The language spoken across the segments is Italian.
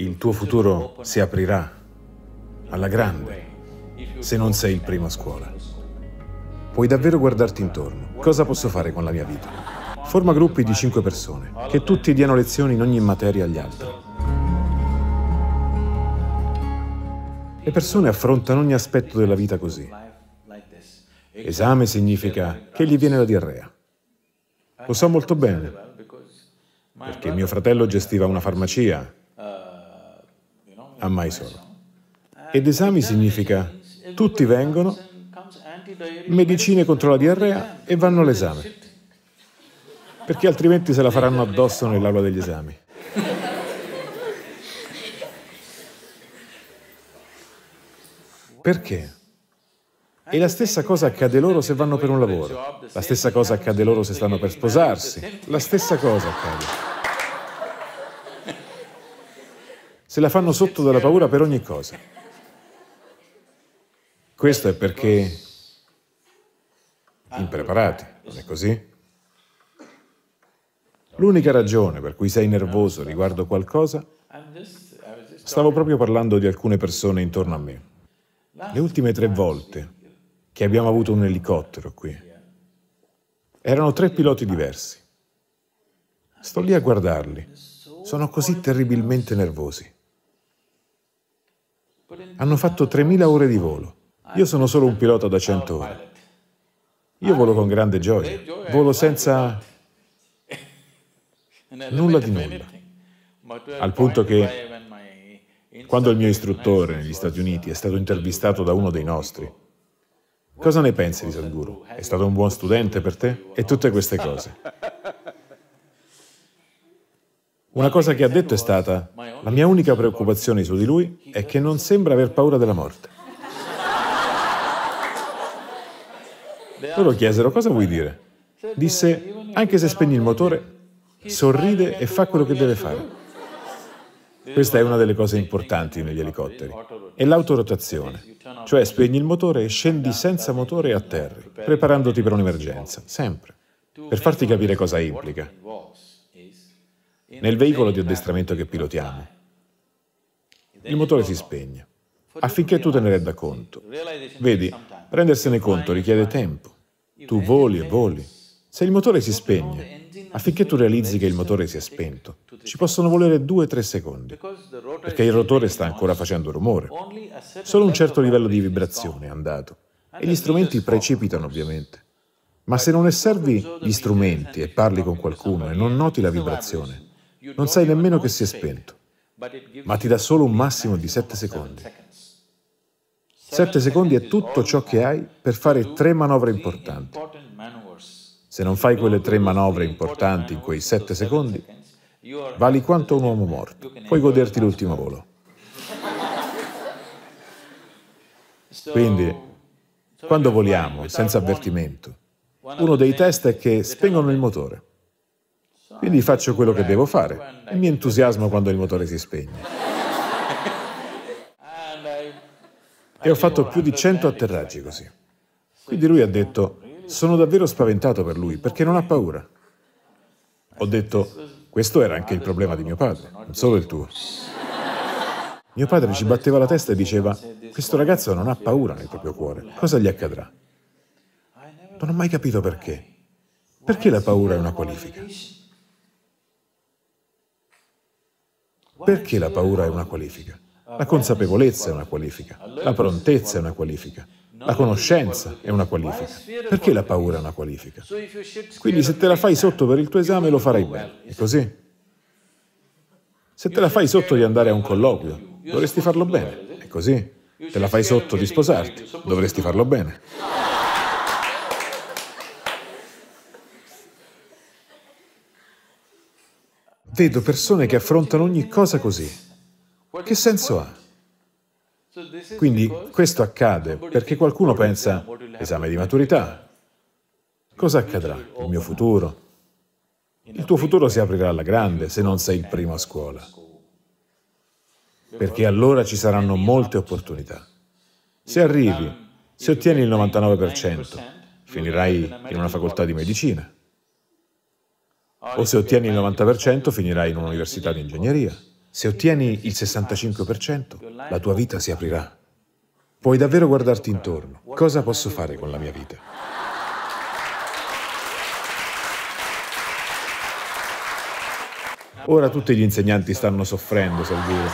il tuo futuro si aprirà alla grande se non sei il primo a scuola. Puoi davvero guardarti intorno. Cosa posso fare con la mia vita? Forma gruppi di cinque persone, che tutti diano lezioni in ogni materia agli altri. Le persone affrontano ogni aspetto della vita così. Esame significa che gli viene la diarrea. Lo so molto bene, perché mio fratello gestiva una farmacia a Mysore. Ed esami significa tutti vengono, medicine contro la diarrea e vanno all'esame. Perché altrimenti se la faranno addosso nell'aula degli esami. Perché? E la stessa cosa accade loro se vanno per un lavoro, la stessa cosa accade loro se stanno per sposarsi, la stessa cosa accade. Se la fanno sotto dalla paura per ogni cosa. Questo è perché impreparati, non è così? L'unica ragione per cui sei nervoso riguardo qualcosa, stavo proprio parlando di alcune persone intorno a me. Le ultime tre volte che abbiamo avuto un elicottero qui, erano tre piloti diversi. Sto lì a guardarli. Sono così terribilmente nervosi. Hanno fatto 3.000 ore di volo. Io sono solo un pilota da 100 ore. Io volo con grande gioia, volo senza nulla di nulla, al punto che quando il mio istruttore negli Stati Uniti è stato intervistato da uno dei nostri, cosa ne pensi di Sadhguru? È stato un buon studente per te? E tutte queste cose. Una cosa che ha detto è stata, la mia unica preoccupazione su di lui è che non sembra aver paura della morte. Loro chiesero cosa vuoi dire? Disse, anche se spegni il motore, sorride e fa quello che deve fare. Questa è una delle cose importanti negli elicotteri. È l'autorotazione, cioè spegni il motore e scendi senza motore e atterri, preparandoti per un'emergenza, sempre, per farti capire cosa implica nel veicolo di addestramento che pilotiamo. Il motore si spegne affinché tu te ne renda conto. Vedi, rendersene conto richiede tempo. Tu voli e voli. Se il motore si spegne, affinché tu realizzi che il motore si è spento, ci possono volere due o tre secondi, perché il rotore sta ancora facendo rumore. Solo un certo livello di vibrazione è andato e gli strumenti precipitano ovviamente. Ma se non osservi gli strumenti e parli con qualcuno e non noti la vibrazione, non sai nemmeno che si è spento, ma ti dà solo un massimo di 7 secondi. 7 secondi è tutto ciò che hai per fare tre manovre importanti. Se non fai quelle tre manovre importanti in quei 7 secondi, vali quanto un uomo morto. Puoi goderti l'ultimo volo. Quindi, quando voliamo senza avvertimento, uno dei test è che spengono il motore. Quindi faccio quello che devo fare e mi entusiasmo quando il motore si spegne. E ho fatto più di 100 atterraggi così. Quindi lui ha detto, sono davvero spaventato per lui perché non ha paura. Ho detto, questo era anche il problema di mio padre, non solo il tuo. Mio padre ci batteva la testa e diceva, questo ragazzo non ha paura nel proprio cuore, cosa gli accadrà? Non ho mai capito perché. Perché la paura è una qualifica? Perché la paura è una qualifica? La consapevolezza è una qualifica, la prontezza è una qualifica, la conoscenza è una qualifica. Perché la paura è una qualifica? Quindi se te la fai sotto per il tuo esame lo farai bene, è così? Se te la fai sotto di andare a un colloquio, dovresti farlo bene, è così? Te la fai sotto di sposarti, dovresti farlo bene. Vedo persone che affrontano ogni cosa così. Che senso ha? Quindi questo accade perché qualcuno pensa, esame di maturità, cosa accadrà? Il mio futuro? Il tuo futuro si aprirà alla grande se non sei il primo a scuola, perché allora ci saranno molte opportunità. Se arrivi, se ottieni il 99%, finirai in una facoltà di medicina. O se ottieni il 90% finirai in un'università di ingegneria. Se ottieni il 65%, la tua vita si aprirà. Puoi davvero guardarti intorno. Cosa posso fare con la mia vita? Ora tutti gli insegnanti stanno soffrendo, Sadhguru.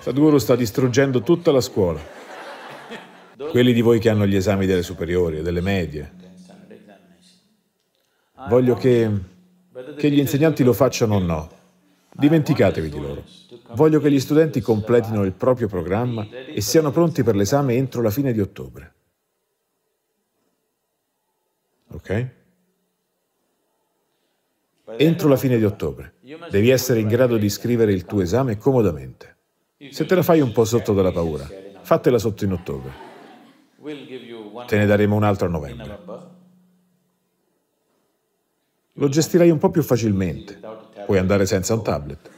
Sadhguru sta distruggendo tutta la scuola. Quelli di voi che hanno gli esami delle superiori e delle medie, Voglio che, che gli insegnanti lo facciano o no. Dimenticatevi di loro. Voglio che gli studenti completino il proprio programma e siano pronti per l'esame entro la fine di ottobre. Ok? Entro la fine di ottobre. Devi essere in grado di scrivere il tuo esame comodamente. Se te la fai un po' sotto dalla paura, fatela sotto in ottobre. Te ne daremo un altro a novembre. Lo gestirai un po' più facilmente. Puoi andare senza un tablet.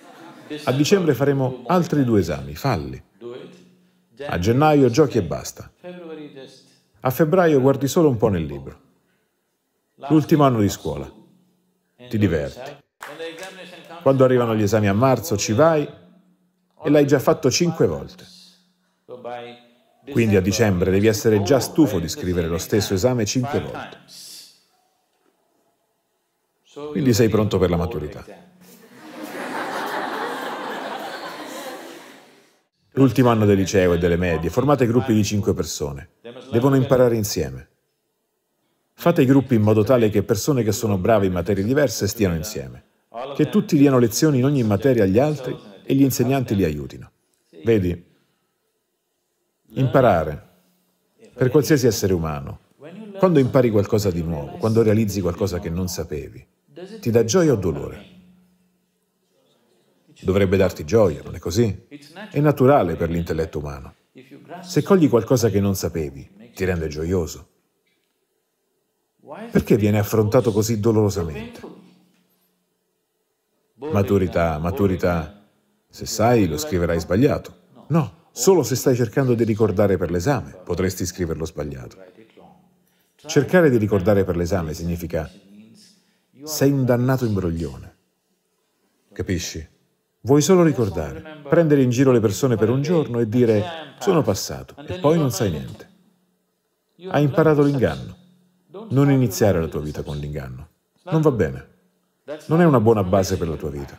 A dicembre faremo altri due esami, falli. A gennaio giochi e basta. A febbraio guardi solo un po' nel libro. L'ultimo anno di scuola. Ti diverti. Quando arrivano gli esami a marzo ci vai e l'hai già fatto cinque volte. Quindi a dicembre devi essere già stufo di scrivere lo stesso esame cinque volte. Quindi sei pronto per la maturità. L'ultimo anno del liceo e delle medie, formate gruppi di 5 persone. Devono imparare insieme. Fate i gruppi in modo tale che persone che sono brave in materie diverse stiano insieme. Che tutti diano lezioni in ogni materia agli altri e gli insegnanti li aiutino. Vedi, imparare, per qualsiasi essere umano, quando impari qualcosa di nuovo, quando realizzi qualcosa che non sapevi, ti dà gioia o dolore? Dovrebbe darti gioia, non è così? È naturale per l'intelletto umano. Se cogli qualcosa che non sapevi, ti rende gioioso. Perché viene affrontato così dolorosamente? Maturità, maturità. Se sai, lo scriverai sbagliato. No, solo se stai cercando di ricordare per l'esame, potresti scriverlo sbagliato. Cercare di ricordare per l'esame significa sei un dannato imbroglione. Capisci? Vuoi solo ricordare, prendere in giro le persone per un giorno e dire sono passato e poi non sai niente. Hai imparato l'inganno. Non iniziare la tua vita con l'inganno. Non va bene. Non è una buona base per la tua vita.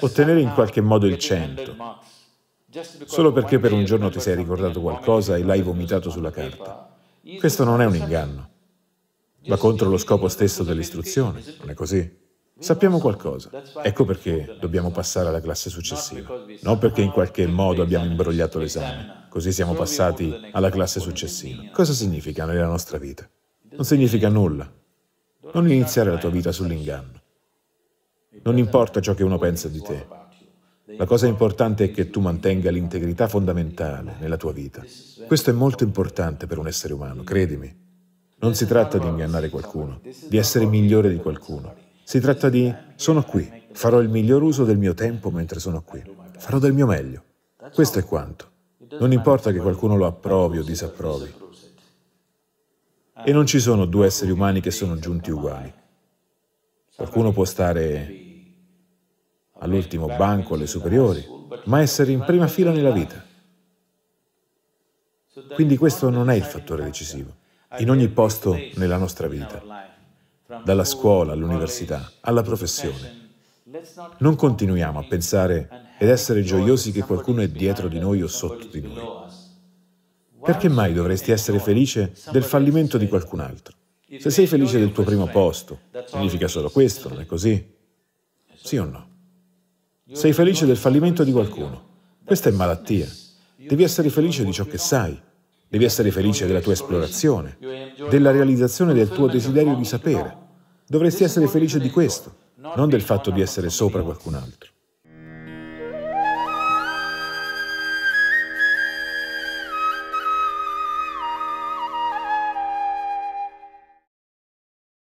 Ottenere in qualche modo il 100, solo perché per un giorno ti sei ricordato qualcosa e l'hai vomitato sulla carta. Questo non è un inganno va contro lo scopo stesso dell'istruzione, non è così? Sappiamo qualcosa. Ecco perché dobbiamo passare alla classe successiva. Non perché in qualche modo abbiamo imbrogliato l'esame, così siamo passati alla classe successiva. Cosa significa nella nostra vita? Non significa nulla. Non iniziare la tua vita sull'inganno. Non importa ciò che uno pensa di te. La cosa importante è che tu mantenga l'integrità fondamentale nella tua vita. Questo è molto importante per un essere umano, credimi. Non si tratta di ingannare qualcuno, di essere migliore di qualcuno. Si tratta di sono qui, farò il miglior uso del mio tempo mentre sono qui, farò del mio meglio. Questo è quanto. Non importa che qualcuno lo approvi o disapprovi. E non ci sono due esseri umani che sono giunti uguali. Qualcuno può stare all'ultimo banco alle superiori, ma essere in prima fila nella vita. Quindi questo non è il fattore decisivo in ogni posto nella nostra vita, dalla scuola all'università, alla professione. Non continuiamo a pensare ed essere gioiosi che qualcuno è dietro di noi o sotto di noi. Perché mai dovresti essere felice del fallimento di qualcun altro? Se sei felice del tuo primo posto, significa solo questo, non è così? Sì o no? Sei felice del fallimento di qualcuno. Questa è malattia. Devi essere felice di ciò che sai, Devi essere felice della tua esplorazione, della realizzazione del tuo desiderio di sapere. Dovresti essere felice di questo, non del fatto di essere sopra qualcun altro.